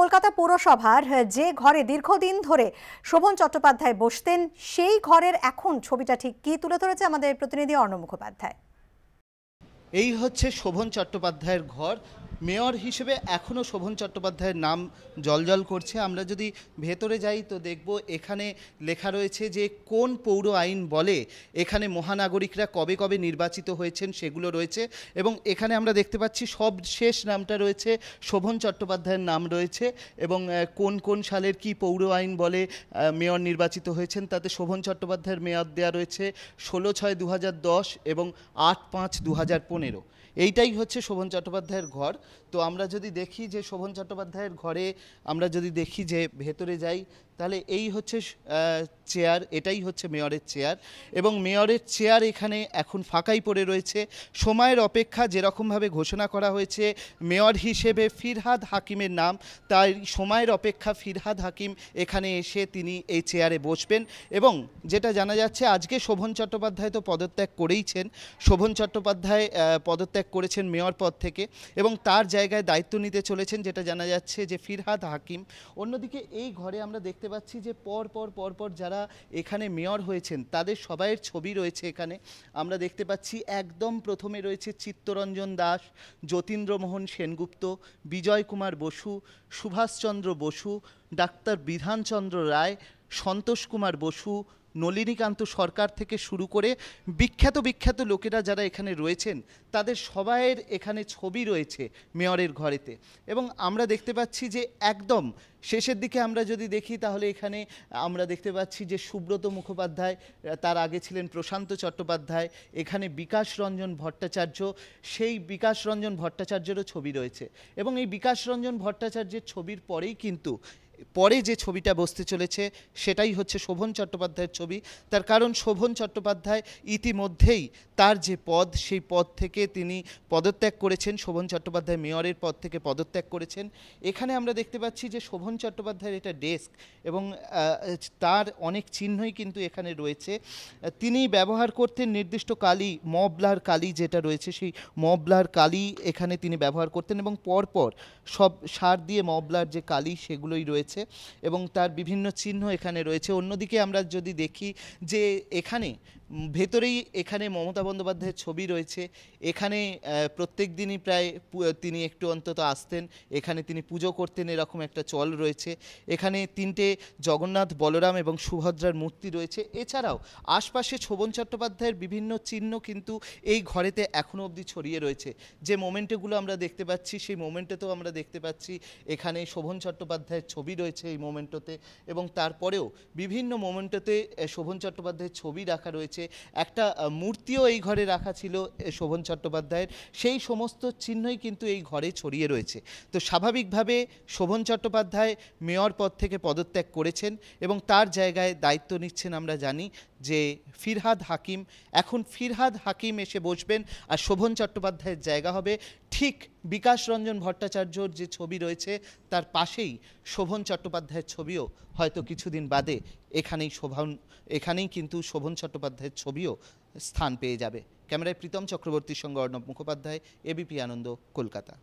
কলকাতা পৌরসভার যে ঘরে দীর্ঘদিন ধরে শোভন চট্টোপাধ্যায় বসতেন সেই ঘরের এখন ছবিটা ঠিক কি তুলে ধরেছে আমাদের প্রতিনিধি অর্ণ মুখোপাধ্যায় এই হচ্ছে শোভন চট্টোপাধ্যায়ের ঘর মেয়র হিসেবে এখনও শোভন চট্টোপাধ্যায়ের নাম জলজল করছে আমরা যদি ভেতরে যাই তো দেখব এখানে লেখা রয়েছে যে কোন পৌর আইন বলে এখানে মহানাগরিকরা কবে কবে নির্বাচিত হয়েছেন সেগুলো রয়েছে এবং এখানে আমরা দেখতে পাচ্ছি সব শেষ নামটা রয়েছে শোভন চট্টোপাধ্যায়ের নাম রয়েছে এবং কোন কোন সালের কি পৌর আইন বলে মেয়র নির্বাচিত হয়েছেন তাতে শোভন চট্টোপাধ্যায়ের মেয়াদ দেওয়া রয়েছে ষোলো ছয় দু এবং আট পাঁচ দু এইটাই হচ্ছে শোভন চট্টোপাধ্যায়ের ঘর তো আমরা যদি দেখি যে শোভন চট্টোপাধ্যায়ের ঘরে আমরা যদি দেখি যে ভেতরে যাই তাহলে এই হচ্ছে চেয়ার এটাই হচ্ছে মেয়রের চেয়ার এবং মেয়রের চেয়ার এখানে এখন ফাঁকাই পড়ে রয়েছে সময়ের অপেক্ষা যেরকমভাবে ঘোষণা করা হয়েছে মেয়র হিসেবে ফিরহাদ হাকিমের নাম তাই সময়ের অপেক্ষা ফিরহাদ হাকিম এখানে এসে তিনি এই চেয়ারে বসবেন এবং যেটা জানা যাচ্ছে আজকে শোভন চট্টোপাধ্যায় তো পদত্যাগ করেইছেন শোভন চট্টোপাধ্যায় পদত্যাগ করেছেন মেয়র পদ থেকে এবং তার জায়গায় দায়িত্ব নিতে চলেছেন যেটা জানা যাচ্ছে যে ফিরহাদ হাকিম অন্যদিকে এই ঘরে আমরা দেখতে দেখতে পাচ্ছি যে পর পর পর পর যারা এখানে মেয়র হয়েছেন তাদের সবাইয়ের ছবি রয়েছে এখানে আমরা দেখতে পাচ্ছি একদম প্রথমে রয়েছে চিত্তরঞ্জন দাস যতীন্দ্রমোহন সেনগুপ্ত বিজয় কুমার বসু সুভাষচন্দ্র বসু ডাক্তার বিধানচন্দ্র রায় সন্তোষ কুমার বসু নলিনীকান্ত সরকার থেকে শুরু করে বিখ্যাত বিখ্যাত লোকেরা যারা এখানে রয়েছেন তাদের সবাইয়ের এখানে ছবি রয়েছে মেয়রের ঘরেতে এবং আমরা দেখতে পাচ্ছি যে একদম শেষের দিকে আমরা যদি দেখি তাহলে এখানে আমরা দেখতে পাচ্ছি যে সুব্রত মুখোপাধ্যায় তার আগে ছিলেন প্রশান্ত চট্টোপাধ্যায় এখানে বিকাশ রঞ্জন ভট্টাচার্য সেই বিকাশ রঞ্জন ভট্টাচার্যেরও ছবি রয়েছে এবং এই বিকাশ রঞ্জন ভট্টাচার্যের ছবির পরেই কিন্তু পরে যে ছবিটা বসতে চলেছে সেটাই হচ্ছে শোভন চট্টোপাধ্যায়ের ছবি তার কারণ শোভন চট্টোপাধ্যায় ইতিমধ্যেই তার যে পদ সেই পদ থেকে তিনি পদত্যাগ করেছেন শোভন চট্টোপাধ্যায় মেয়রের পদ থেকে পদত্যাগ করেছেন এখানে আমরা দেখতে পাচ্ছি যে শোভন চট্টোপাধ্যায়ের এটা ডেস্ক এবং তার অনেক চিহ্নই কিন্তু এখানে রয়েছে তিনি ব্যবহার করতেন নির্দিষ্ট কালি মবলার কালি যেটা রয়েছে সেই মবলার কালি এখানে তিনি ব্যবহার করতেন এবং পরপর সব সার দিয়ে মবলার যে কালি সেগুলোই রয়েছে রয়েছে এবং তার বিভিন্ন চিহ্ন এখানে রয়েছে অন্যদিকে আমরা যদি দেখি যে এখানে ভেতরেই এখানে মমতা বন্দ্যোপাধ্যায়ের ছবি রয়েছে এখানে প্রত্যেক দিনই প্রায় তিনি একটু অন্তত আসতেন এখানে তিনি পুজো করতেন এরকম একটা চল রয়েছে এখানে তিনটে জগন্নাথ বলরাম এবং সুভদ্রার মূর্তি রয়েছে এছাড়াও আশপাশে শোভন চট্টোপাধ্যায়ের বিভিন্ন চিহ্ন কিন্তু এই ঘরেতে এখনও অবধি ছড়িয়ে রয়েছে যে মোমেন্টেগুলো আমরা দেখতে পাচ্ছি সেই মোমেন্টে তো আমরা দেখতে পাচ্ছি এখানে শোভন চট্টোপাধ্যায়ের ছবি ছবি রয়েছে এই মোমেন্টোতে এবং তারপরেও বিভিন্ন মোমেন্টোতে শোভন চট্টোপাধ্যায়ের ছবি রাখা রয়েছে একটা মূর্তিও এই ঘরে রাখা ছিল শোভন চট্টোপাধ্যায়ের সেই সমস্ত চিহ্নই কিন্তু এই ঘরে ছড়িয়ে রয়েছে তো স্বাভাবিকভাবে শোভন চট্টোপাধ্যায় মেয়র পদ থেকে পদত্যাগ করেছেন এবং তার জায়গায় দায়িত্ব নিচ্ছেন আমরা জানি যে ফিরহাদ হাকিম এখন ফিরহাদ হাকিম এসে বসবেন আর শোভন চট্টোপাধ্যায়ের জায়গা হবে ঠিক বিকাশ রঞ্জন ভট্টাচার্যর যে ছবি রয়েছে তার পাশেই শোভন চট্টোপাধ্যায়ের ছবিও হয়তো কিছুদিন বাদে এখানেই শোভন এখানেই কিন্তু শোভন চট্টোপাধ্যায়ের ছবিও স্থান পেয়ে যাবে ক্যামেরায় প্রীতম চক্রবর্তীর সঙ্গে অর্ণব মুখোপাধ্যায় এবিপি আনন্দ কলকাতা